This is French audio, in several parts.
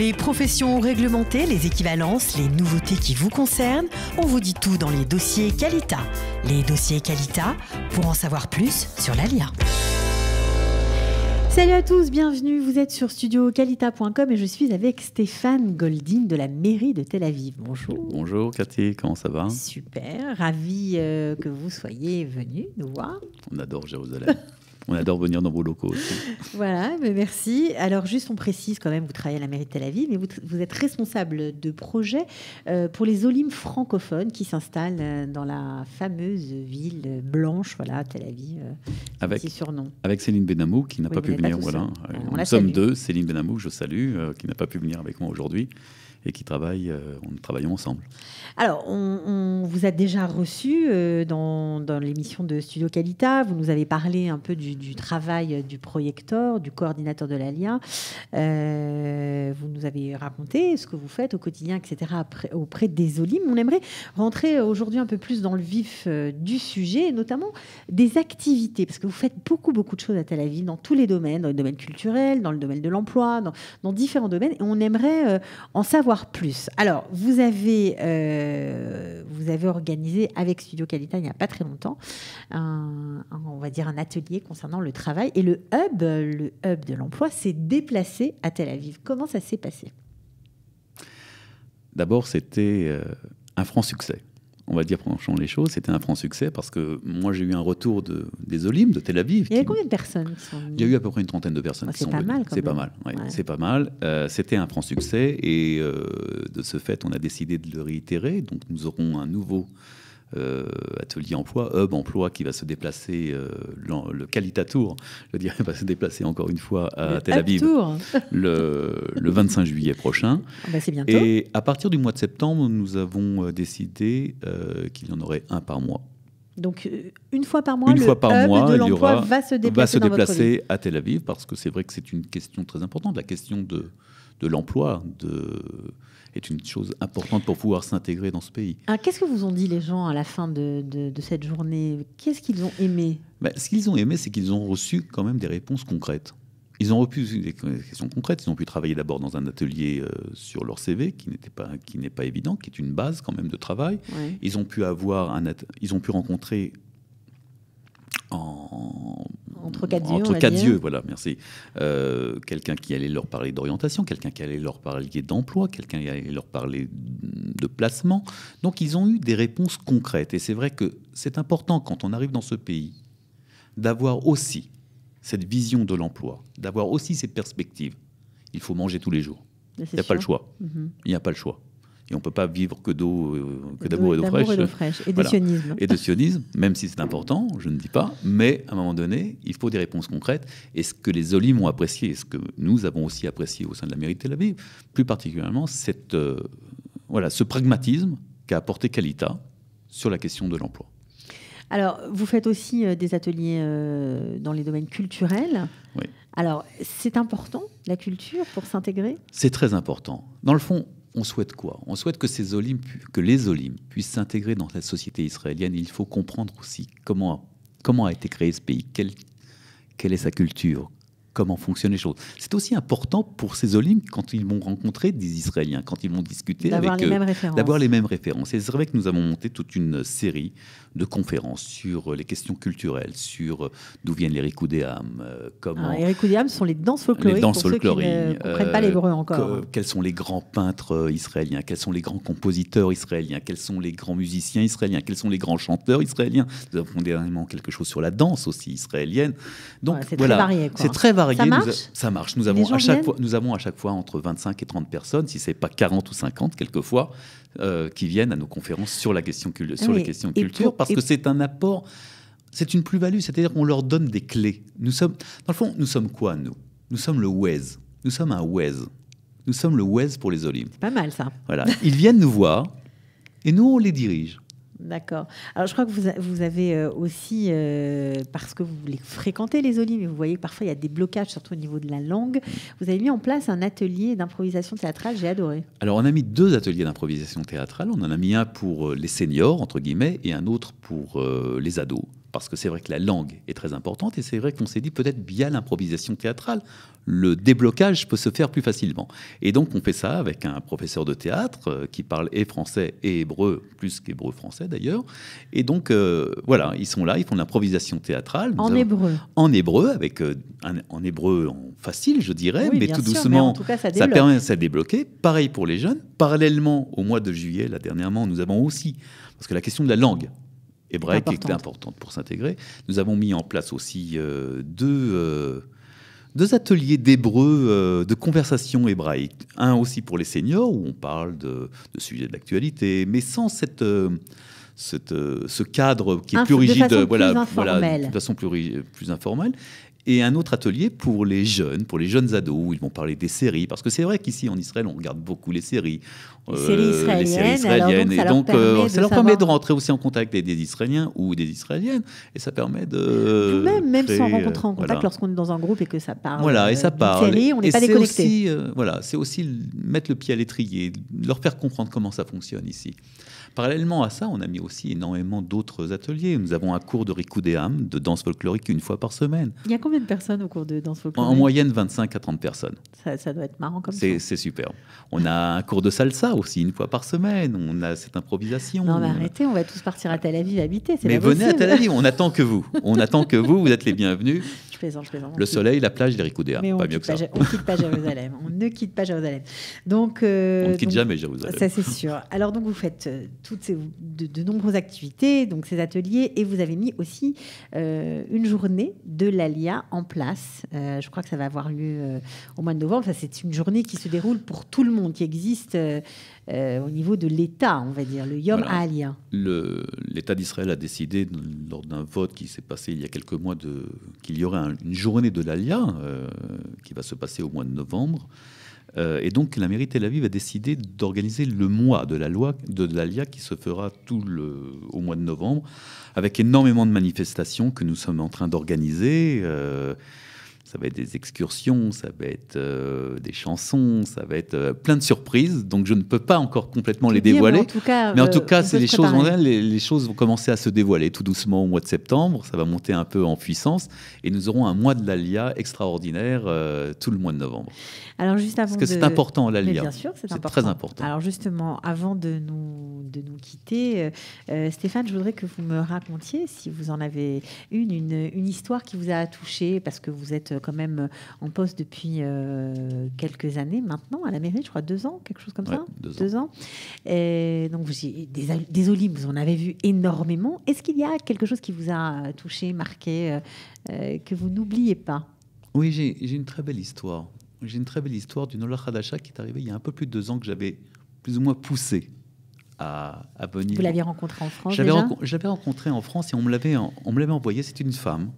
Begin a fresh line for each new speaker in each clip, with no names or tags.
Les professions réglementées, les équivalences, les nouveautés qui vous concernent, on vous dit tout dans les dossiers Qualita. Les dossiers Qualita, pour en savoir plus sur Lia. Salut à tous, bienvenue. Vous êtes sur studioqualita.com et je suis avec Stéphane Goldin de la mairie de Tel Aviv. Bonjour.
Bonjour Cathy, comment ça va
Super, ravi euh, que vous soyez venu nous voir.
On adore Jérusalem. on adore venir dans vos locaux
Voilà, merci. Alors juste, on précise quand même, vous travaillez à la mairie de Tel Aviv, mais vous, êtes responsable de projets euh, pour les olimes francophones qui s'installent euh, dans la fameuse ville blanche, voilà, Tel Aviv, euh, avec, surnom.
Avec Céline Benamou qui n'a pas pu venir, voilà. Nous sommes deux, Céline Benamou, je salue, qui n'a pas pu venir avec moi aujourd'hui et qui travaillent, euh, on travaille ensemble.
Alors, on, vous a déjà reçu euh, dans, l'émission de Studio Qualita. Vous nous avez parlé un peu du, travail du projecteur, du coordinateur de l'ALIA. Euh, vous avez raconté, ce que vous faites au quotidien, etc., auprès des Olim. On aimerait rentrer euh, aujourd'hui un peu plus dans le vif euh, du sujet, notamment des activités, parce que vous faites beaucoup, beaucoup de choses à Tel Aviv, dans tous les domaines, dans le domaine culturel, dans le domaine de l'emploi, dans, différents domaines, et on aimerait euh, en savoir plus. Alors, vous avez, vous avez organisé avec Studio Qualita, il n'y a pas très longtemps, on va dire un atelier concernant le travail, et le hub, le hub de l'emploi, s'est déplacé à Tel Aviv. Comment ça s'est passé
D'abord, c'était euh, un franc succès. On va dire, franchement, les choses, c'était un franc succès parce que moi, j'ai eu un retour des Olympes, de Tel Aviv. Il y combien de personnes Il y a eu à peu près une trentaine de personnes C'est pas mal. C'est pas mal. c'était un franc succès et euh, de ce fait, on a décidé de le réitérer. Donc, nous aurons un nouveau euh, atelier emploi, hub emploi, qui va se déplacer, euh, le, qualita Qualitatour, je dirais, va se déplacer encore une fois à Tel Aviv le, 25 juillet prochain.
Ah bah, Et
à partir du mois de septembre, nous avons euh, décidé qu'il y en aurait un par mois.
Donc une fois par mois, une le fois par hub mois, de l'emploi va se déplacer
à Tel Aviv parce que c'est vrai que c'est une question très importante, la question de de l'emploi de, est une chose importante pour pouvoir s'intégrer dans ce pays.
Ah, qu'est-ce que vous ont dit les gens à la fin de, cette journée Qu'est-ce qu'ils ont aimé
ben, Ce qu'ils ont aimé, c'est qu'ils ont reçu quand même des réponses concrètes. Ils ont reçu des questions concrètes. Ils ont pu travailler d'abord dans un atelier euh, sur leur CV, qui n'était pas, qui n'est pas évident, qui est une base quand même de travail. Ils ont pu avoir un, ils ont pu rencontrer
entre quatre yeux.
voilà, merci. Euh, quelqu'un qui allait leur parler d'orientation, quelqu'un qui allait leur parler d'emploi, quelqu'un qui allait leur parler de placement. Donc ils ont eu des réponses concrètes. Et c'est vrai que c'est important quand on arrive dans ce pays d'avoir aussi cette vision de l'emploi, d'avoir aussi ces perspectives. Il faut manger tous les jours. Il n'y mhm. a pas le choix. Il n'y a pas le choix et on ne peut pas vivre que d'eau, euh, que d'amour et d'eau fraîche. Et, de sionisme. Et de sionisme, même si c'est important, je ne dis pas, mais à un moment donné, il faut des réponses concrètes. Et ce que les Olim ont apprécié, et ce que nous avons aussi apprécié au sein de la mairie de Tel Aviv, plus particulièrement, cette, euh, voilà, ce pragmatisme qu'a apporté Kalita sur la question de l'emploi.
Alors, vous faites aussi euh, des ateliers dans les domaines culturels. Oui. Alors, c'est important, la culture, pour s'intégrer
C'est très important. Dans le fond, on souhaite quoi On souhaite que, les olim puissent s'intégrer dans la société israélienne. Il faut comprendre aussi comment, a été créé ce pays, quelle est sa culture, comment fonctionnent les choses. C'est aussi important pour ces Olim quand ils vont rencontrer des Israéliens, quand ils vont discuter avec eux, d'avoir les mêmes références. Et c'est vrai que nous avons monté toute une série de conférences sur euh, les questions culturelles, sur euh, d'où viennent les Rikoudéam, euh, comment... Ah, les
Rikoudéam sont les danses folkloriques pour ceux qui ne comprennent pas encore.
quels sont les grands peintres israéliens, quels sont les grands compositeurs israéliens, quels sont les grands musiciens israéliens, quels sont les grands chanteurs israéliens. Nous avons dernièrement quelque chose sur la danse aussi israélienne. Donc voilà, c'est très varié. Ça marche. Nous ça marche. Nous avons, à chaque fois, nous avons à chaque fois entre 25 et 30 personnes, si ce n'est pas 40 ou 50 quelquefois, euh, qui viennent à nos conférences sur, la question, sur les questions culture, parce que c'est un apport, c'est une plus-value, c'est-à-dire qu'on leur donne des clés. Nous sommes, dans le fond, nous sommes quoi, nous Nous sommes le WES. Nous sommes un WES. Nous sommes le WES pour les olives. Pas mal ça. Voilà. Ils viennent nous voir et nous, on les dirige.
D'accord. Alors je crois que vous, avez euh, aussi, euh, parce que vous voulez fréquenter les olives, mais vous voyez que parfois il y a des blocages, surtout au niveau de la langue, vous avez mis en place un atelier d'improvisation théâtrale, j'ai adoré.
Alors on a mis deux ateliers d'improvisation théâtrale, on en a mis un pour euh, les seniors, entre guillemets, et un autre pour les ados parce que c'est vrai que la langue est très importante et c'est vrai qu'on s'est dit peut-être bien l'improvisation théâtrale, le déblocage peut se faire plus facilement. Et donc on fait ça avec un professeur de théâtre euh, qui parle et français et hébreu, plus qu'hébreu français d'ailleurs. Et donc euh, voilà, ils sont là, ils font l'improvisation théâtrale. En hébreu. En hébreu, avec euh, en hébreu facile, je dirais, mais tout doucement, en tout cas, ça, permet de se débloquer. Pareil pour les jeunes. Parallèlement, au mois de juillet, là dernièrement, nous avons aussi, parce que la question de la langue Hébraïque était importante. pour s'intégrer. Nous avons mis en place aussi euh, deux, euh, deux, ateliers d'hébreu, euh, de conversation hébraïque. Un aussi pour les seniors, où on parle de, sujets de l'actualité, mais sans cette, ce cadre qui est plus rigide, de façon voilà, voilà, de façon plus, plus informelle et un autre atelier pour les jeunes, pour les jeunes ados, où ils vont parler des séries. Parce que c'est vrai qu'ici, en Israël, on regarde beaucoup les séries. Les, séries, euh, israéliennes, et donc, ça euh, leur permet de rentrer aussi en contact avec des Israéliens ou des Israéliennes. Et ça permet de. même, même sans rencontrer en contact,
lorsqu'on est dans un groupe et que ça parle. Voilà, et euh, ça parle.
voilà, c'est aussi mettre le pied à l'étrier, leur faire comprendre comment ça fonctionne ici. Parallèlement à ça, on a mis aussi énormément d'autres ateliers. Nous avons un cours de Rikudéam, de danse folklorique, une fois par semaine.
Il y a combien de personnes au cours de danse folklorique en, moyenne,
25 à 30 personnes.
Ça, doit être marrant comme ça.
C'est super. On a un cours de salsa aussi, une fois par semaine. On a cette improvisation. on arrêtez,
on va tous partir à Tel Aviv habiter. Mais venez à Tel Aviv, on
attend que vous. On attend que vous, vous êtes les bienvenus je plaisante. Le soleil, la plage, les ricoudéas. Pas mieux que ça. on ne quitte pas Jérusalem.
On ne quitte pas Jérusalem. Donc, euh, on quitte jamais Jérusalem. Ça, c'est sûr. Alors, donc, vous faites euh, toutes ces, de, nombreuses activités, donc ces ateliers, et vous avez mis aussi euh, une journée de l'ALIA en place. je crois que ça va avoir lieu au mois de novembre. Enfin, c'est une journée qui se déroule pour tout le monde, qui existe au niveau de l'État, on va dire, le Yom voilà.
L'État d'Israël a décidé, lors d'un vote qui s'est passé il y a quelques mois, qu'il y aurait un une journée de l'ALIA euh, qui va se passer au mois de novembre. Euh, et donc la mairie de la Aviv a décidé d'organiser le mois de la loi de, l'ALIA qui se fera tout le, au mois de novembre, avec énormément de manifestations que nous sommes en train d'organiser. Euh, ça va être des excursions, ça va être euh, des chansons, ça va être euh, plein de surprises. Donc je ne peux pas encore complètement les dévoiler. mais en tout cas, euh, c'est les choses. Les, choses vont commencer à se dévoiler tout doucement au mois de septembre. Ça va monter un peu en puissance et nous aurons un mois de l'Alia extraordinaire tout le mois de novembre. Alors juste avant parce que c'est important l'Alia. Bien sûr, c'est très important.
Alors justement, avant de nous de nous quitter. Euh, euh, Stéphane, je voudrais que vous me racontiez, si vous en avez une, une, histoire qui vous a touché, parce que vous êtes euh, quand même en poste depuis quelques années maintenant, à la mairie, je crois deux ans, quelque chose comme ça. Deux, ans. Et donc, vous, des, vous en avez vu énormément. Est-ce qu'il y a quelque chose qui vous a touché, marqué, que vous n'oubliez pas
Oui, j'ai une très belle histoire. J'ai une très belle histoire d'une Ola qui est arrivée il y a un peu plus de deux ans que j'avais plus ou moins poussé à, Vous l'aviez
rencontrée en France J'avais rencontré,
rencontré en France et on me l'avait on me l'avait envoyé. C'était une femme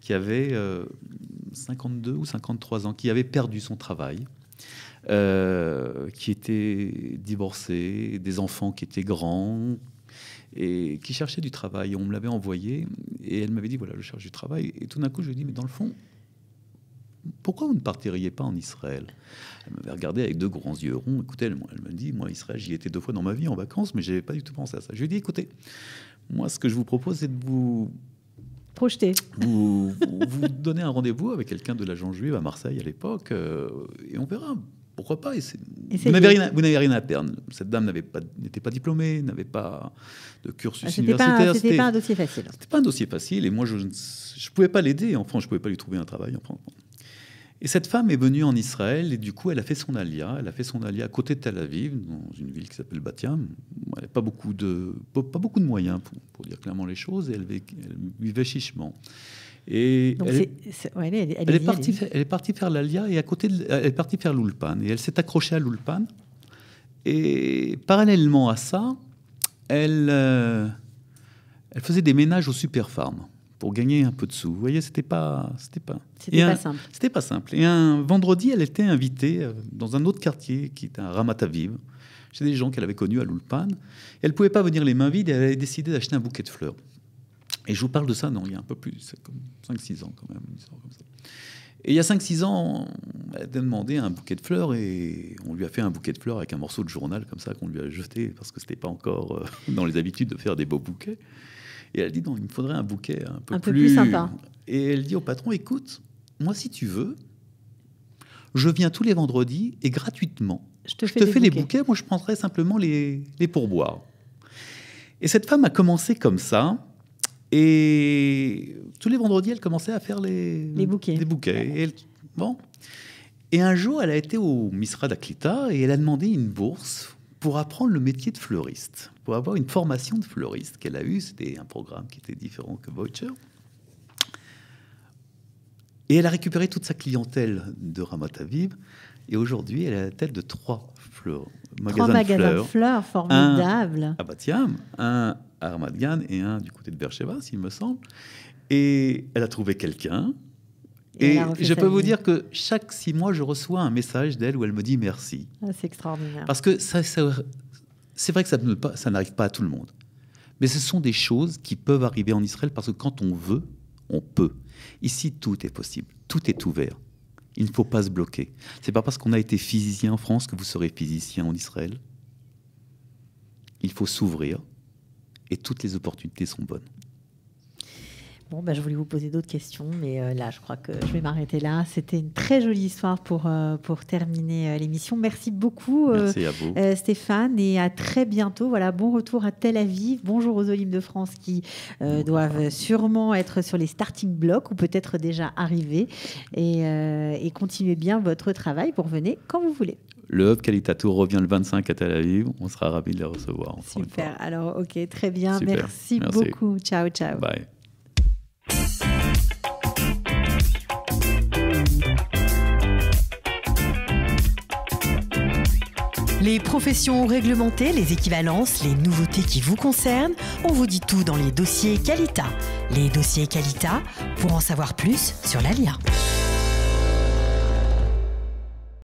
qui avait 52 euh, ou 53 ans, qui avait perdu son travail, euh, qui était divorcée, des enfants qui étaient grands et qui cherchait du travail. On me l'avait envoyé et elle m'avait dit voilà, je cherche du travail. Et tout d'un coup, je lui ai mais dans le fond, pourquoi vous ne partiriez pas en Israël Elle m'avait regardé avec deux grands yeux ronds. Écoutez, elle, me dit, moi, Israël, j'y étais deux fois dans ma vie en vacances, mais je n'avais pas du tout pensé à ça. Je lui ai dit, écoutez, moi, ce que je vous propose, c'est de vous... Projeter. Vous, vous, donner un rendez-vous avec quelqu'un de l'agent juive à Marseille à l'époque, euh, et on verra pourquoi pas Vous n'avez rien, à perdre. Cette dame n'était pas diplômée, n'avait pas de cursus ah, universitaire. C'était pas un dossier facile. C'était pas un dossier facile, et moi je ne pouvais pas l'aider en France, je pouvais pas lui trouver un travail en France. Et cette femme est venue en Israël et du coup, elle a fait son alia. Elle a fait son alia à côté de Tel Aviv, dans une ville qui s'appelle Batia. Elle n'avait pas beaucoup de, pas beaucoup de moyens, pour, dire clairement les choses, et elle, vivait chichement. Et elle,
est,
partie, faire l'alia et à côté, elle est partie faire l'ulpan. Et elle s'est accrochée à l'ulpan. Et parallèlement à ça, elle, euh, elle faisait des ménages aux superfarmes pour gagner un peu de sous. Vous voyez, c'était pas, c'était pas, c'était pas simple. C'était pas simple. Et un vendredi, elle était invitée euh, dans un autre quartier qui est à Ramataviv, chez des gens qu'elle avait connus à Lulpan. Elle pouvait pas venir les mains vides et elle avait décidé d'acheter un bouquet de fleurs. Et je vous parle de ça, non, il y a un peu plus, c'est comme 5-6 ans quand même, comme ça. Et il y a 5-6 ans, elle a demandé un bouquet de fleurs et on lui a fait un bouquet de fleurs avec un morceau de journal comme ça qu'on lui a jeté parce que c'était pas encore euh, dans les habitudes de faire des beaux bouquets. Et elle dit non, il me faudrait un bouquet un peu, plus... sympa. Et elle dit au patron écoute, moi si tu veux, je viens tous les vendredis et gratuitement. Je te, fais, les bouquets, moi je prendrai simplement les, pourboires. Et cette femme a commencé comme ça. Et tous les vendredis, elle commençait à faire les, bouquets. bon. et un jour, elle a été au Misra d'Aklita et elle a demandé une bourse pour apprendre le métier de fleuriste, pour avoir une formation de fleuriste qu'elle a eue. C'était un programme qui était différent que Voucher. Et elle a récupéré toute sa clientèle de Ramat Aviv. Et aujourd'hui, elle est à la tête de trois fleurs, trois magasins de fleurs. formidables. Un à Batiam, un à Ramat et un du côté de Berchevas, s'il me semble. Et elle a trouvé quelqu'un
et, je peux vous dire
que chaque six mois, je reçois un message d'elle où elle me dit merci.
Ah, c'est extraordinaire.
Parce que c'est vrai que ça, ça n'arrive pas à tout le monde. Mais ce sont des choses qui peuvent arriver en Israël parce que quand on veut, on peut. Ici, tout est possible, tout est ouvert. Il ne faut pas se bloquer. C'est pas parce qu'on a été physicien en France que vous serez physicien en Israël. Il faut s'ouvrir et toutes les opportunités sont bonnes.
Bon, bah, je voulais vous poser d'autres questions, mais euh, là, je crois que je vais m'arrêter là. C'était une très jolie histoire pour, euh, pour terminer euh, l'émission. Merci beaucoup, Stéphane, et à très bientôt. Voilà, bon retour à Tel Aviv. Bonjour aux Olympes de France qui doivent sûrement être sur les starting blocks ou peut-être déjà arrivés. Et, et continuez bien votre travail pour venir quand vous voulez.
Le Hub Qualitatour revient le 25 à Tel Aviv. On sera ravis de les recevoir.
Super. Alors, OK, très bien. Merci beaucoup. Ciao, ciao. Bye. Les professions réglementées, les équivalences, les nouveautés qui vous concernent, on vous dit tout dans les dossiers Qualita. Les dossiers Qualita, pour en savoir plus sur la LIA.